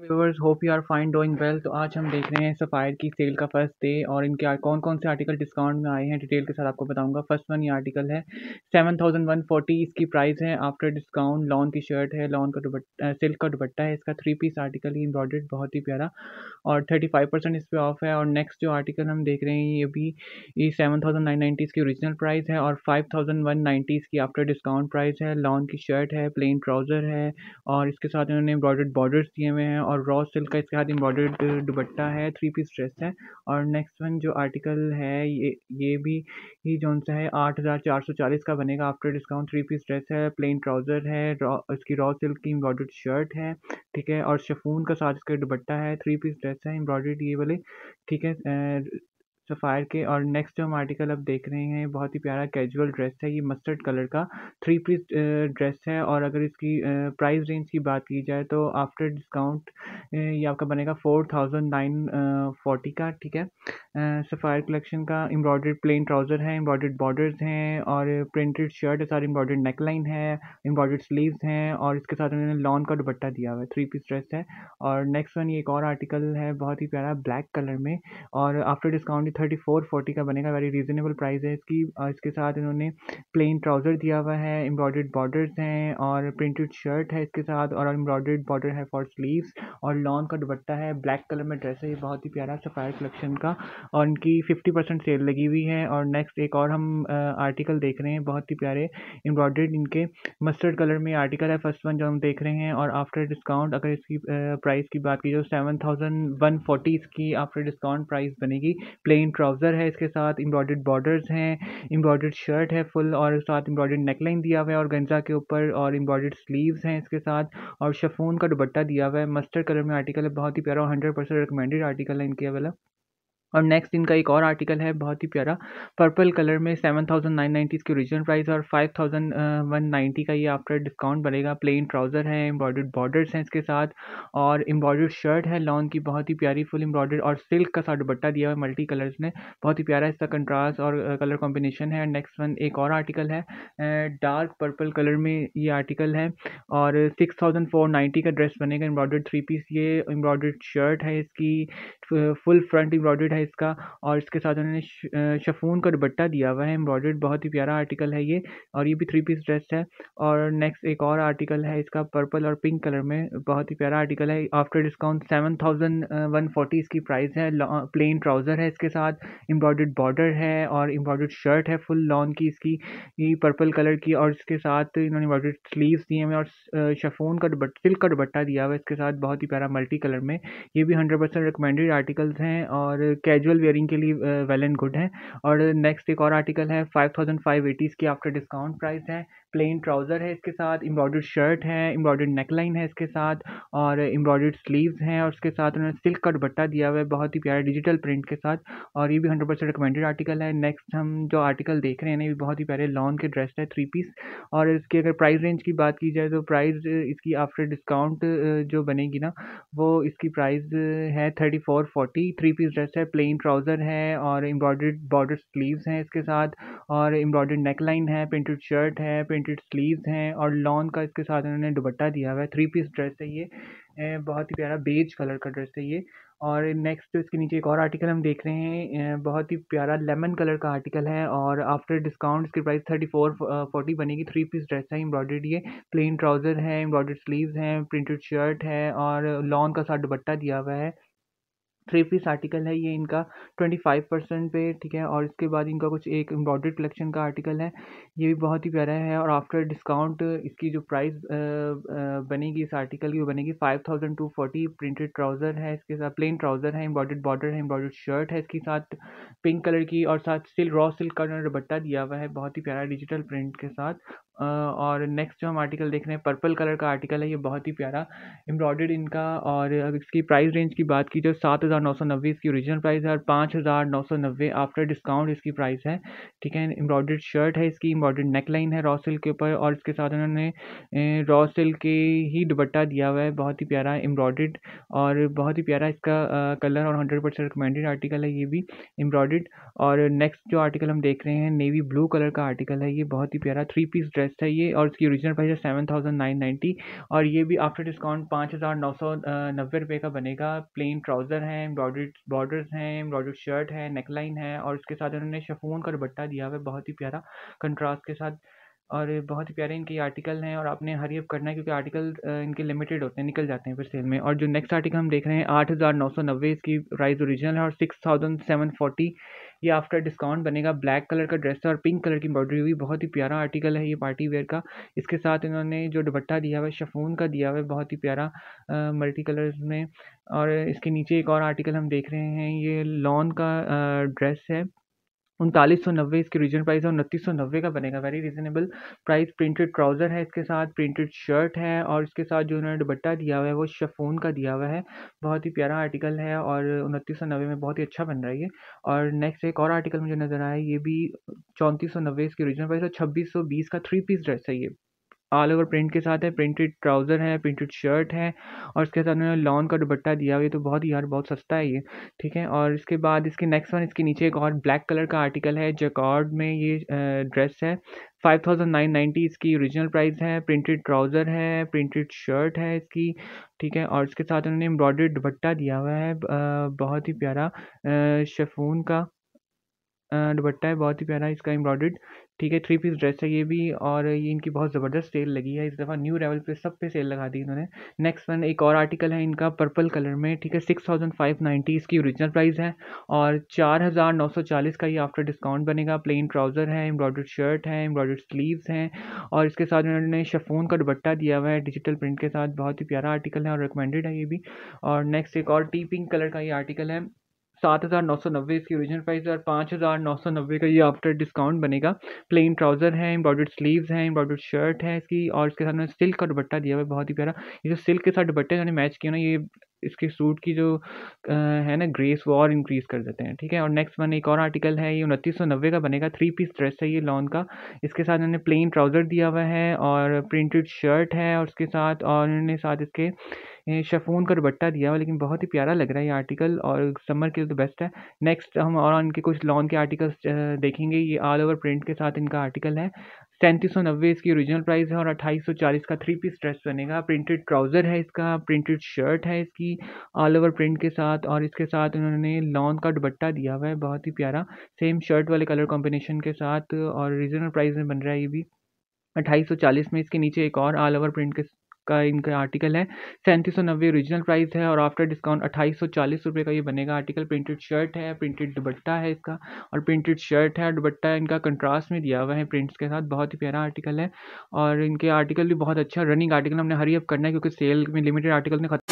viewers hope you are fine doing well तो आज हम देख रहे हैं सफ़ायर की सेल का फर्स्ट डे और इनके कौन कौन से आर्टिकल डिस्काउंट में आए हैं डिटेल के साथ आपको बताऊंगा फर्स्ट वन ये आर्टिकल है सेवन थाउजेंड वन फोर्टी इसकी प्राइस है आफ्टर डिस्काउंट लॉन की शर्ट है लॉन का दुबट्टा सिल्क का दुबट्टा है इसका थ्री पीस आर्टिकल ही एम्ब्रॉयड बहुत ही प्यारा और थर्टी फाइव परसेंट इस पर ऑफ है और नेक्स्ट जो आर्टिकल हम देख रहे हैं ये भी ये सेवन थाउजेंड नाइन नाइन्टी इसकी ओरिजिनल प्राइस है और फाइव थाउजेंड वन नाइन्टी इसकी आफ्टर डिस्काउंट प्राइस है लॉन की शर्ट है प्लेन ट्राउज़र है और इसके साथ इन्होंने एम्ब्रॉडेड बॉर्डर्स दिए हुए हैं और रॉ सिल्क का इसके साथ एम्ब्रॉयडर्ड दुबट्टा है थ्री पीस ड्रेस है और नेक्स्ट वन जो आर्टिकल है ये ये भी ही जो सा है आठ हज़ार चार सौ चालीस का बनेगा after discount three piece dress है प्लेन ट्राउज़र है रॉ इसकी रॉ सिल्क की एम्ब्रॉयडर्ड शर्ट है ठीक है और शफून का साथ इसका दुबट्टा है थ्री पीस ड्रेस है एम्ब्रॉयडर्ड ये वाले ठीक है सफ़ायर के और नेक्स्ट जो हम आर्टिकल अब देख रहे हैं बहुत ही प्यारा कैजुअल ड्रेस है ये मस्टर्ड कलर का थ्री पीस ड्रेस है और अगर इसकी प्राइस रेंज की बात की जाए तो आफ्टर डिस्काउंट ये आपका बनेगा फोर थाउजेंड नाइन फोर्टी का ठीक है सफ़ायर कलेक्शन का एम्ब्रॉयड प्लेन ट्राउज़र है एम्ब्रॉयड बॉर्डर्स हैं और प्रिंटेड शर्ट है सारी एम्ब्रॉयड नेकलाइन है एम्ब्रॉयड स्लीव हैं और इसके साथ उन्होंने लॉन का दुपट्टा दिया हुआ है थ्री पीस ड्रेस है और नेक्स्ट वन ये एक और आर्टिकल है बहुत ही प्यारा ब्लैक कलर में और after discount thirty four forty का बनेगा वेरी रीज़नेबल प्राइस है इसकी इसके साथ इन्होंने प्लेन ट्राउज़र दिया हुआ है एम्ब्रॉयड बॉर्डर्स हैं और प्रिंटेड शर्ट है इसके साथ और एम्ब्रॉयड बॉर्डर है फॉर स्लीव्स और लॉन का दुबट्टा है ब्लैक कलर में ड्रेस है ये बहुत ही प्यारा सफ़ायर कलेक्शन का और इनकी फिफ्टी परसेंट सेल लगी हुई है और नेक्स्ट एक और हम आर्टिकल देख रहे हैं बहुत ही प्यारे एम्ब्रॉयड इनके मस्टर्ड कलर में आर्टिकल है फर्स्ट वन जो हम देख रहे हैं और आफ्टर डिस्काउंट अगर इसकी प्राइस की बात की जाए सेवन थाउजेंड वन फोर्टी इसकी आफ्टर डिस्काउंट प्राइस बनेगी प्लेन प्लेन ट्राउजर है इसके साथ एम्ब्रॉडेड बॉर्डर्स हैं एम्ब्रॉयडर्ड शर्ट है फुल और साथ एम्ब्रॉयडर्ड नेकलाइन दिया हुआ है और गंजा के ऊपर और एम्ब्रॉयडर्ड स्लीव्स हैं इसके साथ और शफोन का दुपट्टा दिया हुआ है मस्टर्ड कलर में आर्टिकल है बहुत ही प्यारा और हंड्रेड परसेंट रिकमेंडेड आर्टिकल है इनके वाला और नेक्स्ट इनका एक और आर्टिकल है बहुत ही प्यारा पर्पल कलर में सेवन थाउजेंड नाइन नाइन्टी इसकी ओरिजिनल प्राइस और फाइव थाउजेंड वन नाइन्टी का ये आफ्टर डिस्काउंट बनेगा प्लेन ट्राउज़र है एम्ब्रॉयड बॉर्डर्स हैं इसके साथ और एम्ब्रॉयड शर्ट है लॉन्ग की बहुत ही प्यारी फुल एम्ब्रॉयड और सिल्क का सा दुपट्टा दिया हुआ है मल्टी कलर्स ने बहुत ही प्यारा इसका कंट्रास्ट और कलर uh, कॉम्बिनेशन है नेक्स्ट वन एक और आर्टिकल है डार्क पर्पल कलर में ये आर्टिकल है और सिक्स थाउजेंड फोर नाइन्टी का ड्रेस बनेगा एम्ब्रॉयड थ्री पीस ये एम्ब्रॉयड शर्ट है इसकी फुल फ्रंट एम्ब्रॉयड है है इसका और इसके साथ उन्होंने शफून का दुबट्टा दिया हुआ है एम्ब्रॉयड बहुत ही प्यारा आर्टिकल है ये और ये भी थ्री पीस ड्रेस है और नेक्स्ट एक और आर्टिकल है इसका पर्पल और पिंक कलर में बहुत ही प्यारा आर्टिकल है after discount seven thousand one forty इसकी प्राइस है प्लेन ट्राउज़र है इसके साथ एम्ब्रॉयड बॉर्डर है और एम्ब्रॉयड शर्ट है फुल लॉन की इसकी ये पर्पल कलर की और इसके साथ इन्होंने एम्ब्रॉयड स्लीव्स दिए हैं और शफून का दुबट सिल्क का दुबट्टा दिया हुआ है इसके साथ बहुत ही प्यारा मल्टी कलर में ये भी हंड्रेड परसेंट रिकमेंडेड आर्टिकल्स हैं और कैजुअल वेयरिंग के लिए वेल एंड गुड है और नेक्स्ट एक और आर्टिकल है फाइव थाउजेंड फाइव एटीज़ की आफ्टर डिस्काउंट प्राइस है प्लेन ट्राउज़र है इसके साथ एम्ब्रॉयड शर्ट है एम्ब्रॉयडर्ड नेकलाइन है इसके साथ और एम्ब्रॉयड स्लीव्स हैं और उसके साथ उन्होंने सिल्क का दुपट्टा दिया हुआ है बहुत ही प्यारा डिजिटल प्रिंट के साथ और ये भी हंड्रेड परसेंट रिकमेंडेड आर्टिकल है नेक्स्ट हम जो आर्टिकल देख रहे हैं ये बहुत ही प्यारे लॉन्ग के ड्रेस है थ्री पीस और इसकी अगर प्राइस रेंज की बात की जाए तो प्राइस इसकी आफ्टर डिस्काउंट जो बनेगी ना वो इसकी प्राइस है thirty four forty three piece dress है प्लेन ट्राउज़र है और एम्ब्रॉयड बॉर्डर स्लीव्स हैं इसके साथ और एम्ब्रॉयड नेकलाइन है प्रिंटेड शर्ट है प्रिंट प्रिंटेड स्लीव्स हैं और लॉन का इसके साथ इन्होंने दुबट्टा दिया हुआ है थ्री पीस ड्रेस है ये बहुत ही प्यारा बेज कलर का ड्रेस है ये और नेक्स्ट इसके नीचे एक और आर्टिकल हम देख रहे हैं बहुत ही प्यारा लेमन कलर का आर्टिकल है और आफ्टर डिस्काउंट इसकी प्राइस थर्टी फोर फोर्टी बनेगी थ्री पीस ड्रेस है एम्ब्रॉयड ये प्लेन ट्राउज़र है एम्ब्रॉयड स्लीव्स हैं प्रिंटेड शर्ट है और लॉन का साथ दुबट्टा दिया हुआ है थ्री पीस आर्टिकल है ये इनका ट्वेंटी फाइव परसेंट पे ठीक है और इसके बाद इनका कुछ एक एम्ब्रॉयड्री कलेक्शन का आर्टिकल है ये भी बहुत ही प्यारा है और आफ्टर डिस्काउंट इसकी जो प्राइस बनेगी इस आर्टिकल की वो बनेगी five thousand two forty printed trouser है इसके साथ प्लेन ट्राउज़र है एम्ब्रॉयड बॉर्डर है एम्ब्रॉयड शर्ट है इसके साथ पिंक कलर की और साथ सिल रॉ सिल्क का उन्होंने दुपट्टा दिया हुआ है बहुत ही प्यारा डिजिटल प्रिंट के साथ और नेक्स्ट जो हम आर्टिकल देख रहे हैं पर्पल कलर का आर्टिकल है ये बहुत ही प्यारा एम्ब्रॉयडर्ड इनका और अब इसकी प्राइस रेंज की बात की जाए सात हज़ार नौ सौ नब्बे इसकी ओरिजिनल प्राइस है और पाँच हज़ार नौ सौ नब्बे आफ्टर डिस्काउंट इसकी प्राइस है ठीक है एम्ब्रॉयडर्ड शर्ट है इसकी एम्ब्रॉयडर्ड नेक लाइन है रॉ सिल्क के ऊपर और इसके साथ उन्होंने रॉ सिल्क के ही दुपट्टा दिया हुआ है बहुत ही प्यारा एम्ब्रॉयड और बहुत ही प्यारा इसका कलर और हंड्रेड परसेंट रिकमेंडेड आर्टिकल है ये भी एम्ब्रॉयडर्ड और नेक्स्ट जो आर्टिकल हम देख रहे हैं नेवी ब्लू कलर का आर्टिकल है ये बहुत ही प्यारा थ्री पीस ड्रेस प्राइस था ये और इसकी ओरिजिनल प्राइस है सेवन थाउजेंड नाइन नाइन्टी और ये भी आफ्टर डिस्काउंट पाँच हज़ार नौ सौ नब्बे रुपये का बनेगा प्लेन ट्राउज़र है एम्ब्रॉड बॉर्डर्स हैं एम्ब्रॉयड शर्ट है नेकलाइन है और उसके साथ उन्होंने शफोन का दुबट्टा दिया हुआ है बहुत ही प्यारा कंट्रास्ट के साथ और बहुत ही प्यारे इनके आर्टिकल हैं और आपने हरी अप करना है क्योंकि आर्टिकल इनके लिमिटेड होते हैं निकल जाते हैं फिर सेल में और जो नेक्स्ट आर्टिकल हम देख रहे हैं आठ हज़ार नौ सौ नब्बे इसकी प्राइस ओरिजिनल है और सिक्स थाउजेंड सेवन फोर्टी ये आफ्टर डिस्काउंट बनेगा ब्लैक कलर का ड्रेस है और पिंक कलर की बॉर्डरी हुई बहुत ही प्यारा आर्टिकल है ये पार्टी वेयर का इसके साथ इन्होंने जो दुबट्टा दिया हुआ है शफून का दिया हुआ है बहुत ही प्यारा मल्टी कलर्स में और इसके नीचे एक और आर्टिकल हम देख रहे हैं ये लॉन का ड्रेस है उनतालीस सौ नब्बे इसकी रीजन प्राइस है उनतीस सौ नब्बे का बनेगा very reasonable price printed trouser है इसके साथ प्रिंटेड शर्ट है और इसके साथ जो उन्होंने दुबट्टा दिया हुआ है वो शफोन का दिया हुआ है बहुत ही प्यारा आर्टिकल है और उनतीस सौ नब्बे में बहुत ही अच्छा बन रहा है ये और नेक्स्ट एक और आर्टिकल मुझे नज़र आया ये भी चौंतीस सौ नब्बे इसकी रीजन प्राइस और छब्बीस सौ बीस का थ्री पीस ड्रेस है ये ऑल ओवर प्रिंट के साथ है प्रिंटेड ट्राउज़र है प्रिंटेड शर्ट है और इसके साथ उन्होंने लॉन का दुपट्टा दिया हुआ है तो बहुत ही यार बहुत सस्ता है ये ठीक है और इसके बाद इसके नेक्स्ट वन इसके नीचे एक और ब्लैक कलर का आर्टिकल है जकॉर्ड में ये ड्रेस है फाइव थाउजेंड नाइन नाइन्टी इसकी ओरिजिनल प्राइस है प्रिंटेड ट्राउज़र है प्रिंटेड शर्ट है इसकी ठीक है और इसके साथ उन्होंने एम्ब्रॉयडर्ड दुपट्टा दिया हुआ है बहुत ही प्यारा शेफून का दुपट्टा है बहुत ही प्यारा इसका एम्ब्रॉयड ठीक है थ्री पीस ड्रेस है ये भी और ये इनकी बहुत ज़बरदस्त सेल लगी है इस दफ़ा न्यू लेवल पे सब पे सेल लगा दी इन्होंने नेक्स्ट वन एक और आर्टिकल है इनका पर्पल कलर में ठीक है सिक्स थाउजेंड फाइव नाइन्टी इसकी ओरिजिनल प्राइस है और चार हज़ार नौ सौ चालीस का ये आफ्टर डिस्काउंट बनेगा प्लेन ट्राउज़र है एम्ब्रॉयड शर्ट है एम्ब्रॉयड स्लीवस हैं और इसके साथ उन्होंने शफोन का दुपट्टा दिया हुआ है डिजिटल प्रिंट के साथ बहुत ही प्यारा आर्टिकल है और रिकमेंडेड है ये भी और नेक्स्ट एक और टी पिंक कलर का ये आर्टिकल है सात हज़ार नौ सौ नब्बे इसकी ओरिजिनल प्राइस और पाँच हज़ार नौ सौ नब्बे का ये आफ्टर डिस्काउंट बनेगा प्लेन ट्राउज़र है एम्ब्रॉडर्ड स्लीव्स हैं एम्ब्रॉडर्ड शर्ट है इसकी और इसके साथ में सिल्क का दुपट्टा दिया हुआ है बहुत ही प्यारा ये जो सिल्क के साथ दुपट्टे जो मैच किया ना ये इसके सूट की जो आ, है ना ग्रेस वो और इंक्रीज़ कर देते हैं ठीक है और नेक्स्ट वन एक और आर्टिकल है ये उनतीस सौ नब्बे का बनेगा थ्री पीस ड्रेस है ये लॉन का इसके साथ इन्होंने प्लेन ट्राउज़र दिया हुआ है और प्रिंटेड शर्ट है और उसके साथ और इन्होंने साथ इसके शफून का दुबट्टा दिया हुआ लेकिन बहुत ही प्यारा लग रहा है ये आर्टिकल और समर के लिए तो बेस्ट है नेक्स्ट हम और इनके कुछ लॉन के आर्टिकल्स देखेंगे ये ऑल ओवर प्रिंट के साथ इनका आर्टिकल है सैंतीस सौ नब्बे इसकी ओरिजिनल प्राइस है और अट्ठाईस सौ चालीस का थ्री पीस ड्रेस बनेगा प्रिंटेड ट्राउज़र है इसका प्रिंटेड शर्ट है इसकी ऑल ओवर प्रिंट के साथ और इसके साथ उन्होंने लॉन्ग का दुपट्टा दिया हुआ है बहुत ही प्यारा सेम शर्ट वाले कलर कॉम्बिनेशन के साथ और रिजनल प्राइस में बन रहा है ये भी अट्ठाईस सौ चालीस में इसके नीचे एक और ऑल ओवर प्रिंट के का इनका आर्टिकल है सैंतीस सौ नब्बे ओरिजिनल प्राइस है और आफ्टर डिस्काउंट अट्ठाईस सौ चालीस रुपये का ये बनेगा आर्टिकल प्रिंटेड शर्ट है प्रिंटेड दुबट्टा है इसका और प्रिंटेड शर्ट है दुबट्टा इनका कंट्रास्ट में दिया हुआ है प्रिंट्स के साथ बहुत ही प्यारा आर्टिकल है और इनके आर्टिकल भी बहुत अच्छा रनिंग आर्टिकल हमने हरी अप करना है क्योंकि सेल में लिमिटेड आर्टिकल ने खत्म